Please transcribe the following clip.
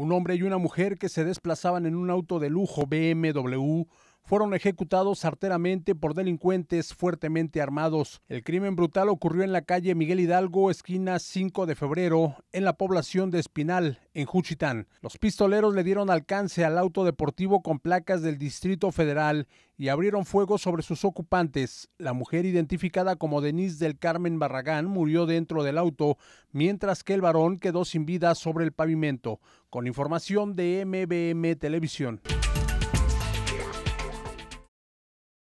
un hombre y una mujer que se desplazaban en un auto de lujo BMW fueron ejecutados arteramente por delincuentes fuertemente armados. El crimen brutal ocurrió en la calle Miguel Hidalgo, esquina 5 de febrero, en la población de Espinal, en Juchitán. Los pistoleros le dieron alcance al auto deportivo con placas del Distrito Federal y abrieron fuego sobre sus ocupantes. La mujer identificada como Denise del Carmen Barragán murió dentro del auto, mientras que el varón quedó sin vida sobre el pavimento. Con información de MBM Televisión.